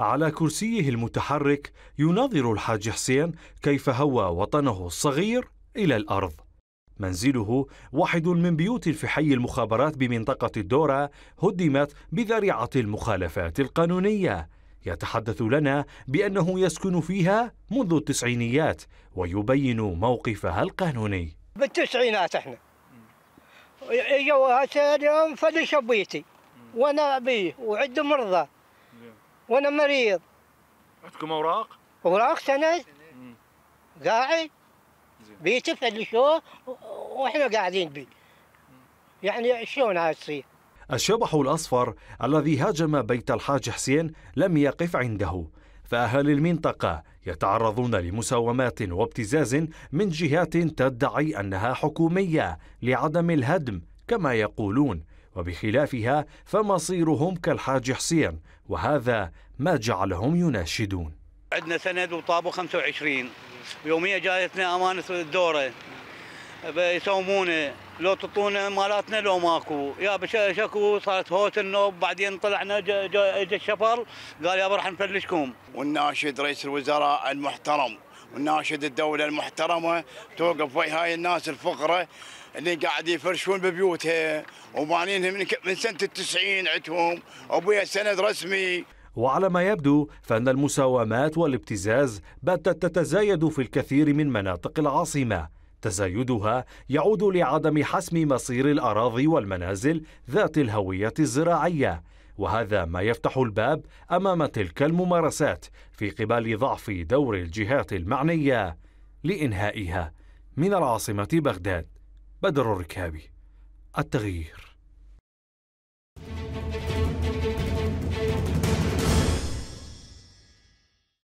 على كرسيه المتحرك يناظر الحاج حسين كيف هوى وطنه الصغير إلى الأرض منزله واحد من بيوت في حي المخابرات بمنطقة الدورة هدمت بذريعة المخالفات القانونية يتحدث لنا بأنه يسكن فيها منذ التسعينيات ويبين موقفها القانوني بالتسعينات احنا اجوا هسه فدشوا بيتي وانا بيه وعد مرضى وانا مريض عندكم اوراق؟ اوراق سند قاعد بيتفعل شو واحنا قاعدين به يعني شلون هاي تصير؟ الشبح الأصفر الذي هاجم بيت الحاج حسين لم يقف عنده فأهل المنطقة يتعرضون لمساومات وابتزاز من جهات تدعي أنها حكومية لعدم الهدم كما يقولون وبخلافها فمصيرهم كالحاج حسين وهذا ما جعلهم يناشدون عندنا سند وطابو 25 يوميا جايتنا امانه الدوره يسومونه لو تعطونا مالاتنا لو ماكو يا شكو صارت هوت النوب بعدين طلعنا اجى الشفر قال يا راح نفلشكم والناشد رئيس الوزراء المحترم وناشد الدولة المحترمة توقف ويا هاي الناس الفقرة اللي قاعد يفرشون ببيوتها ومالينهم من سنة التسعين عندهم أبويا سند رسمي وعلى ما يبدو فإن المساومات والابتزاز باتت تتزايد في الكثير من مناطق العاصمة تزايدها يعود لعدم حسم مصير الأراضي والمنازل ذات الهوية الزراعية وهذا ما يفتح الباب امام تلك الممارسات في قبال ضعف دور الجهات المعنيه لانهائها من العاصمه بغداد بدر الركابي التغيير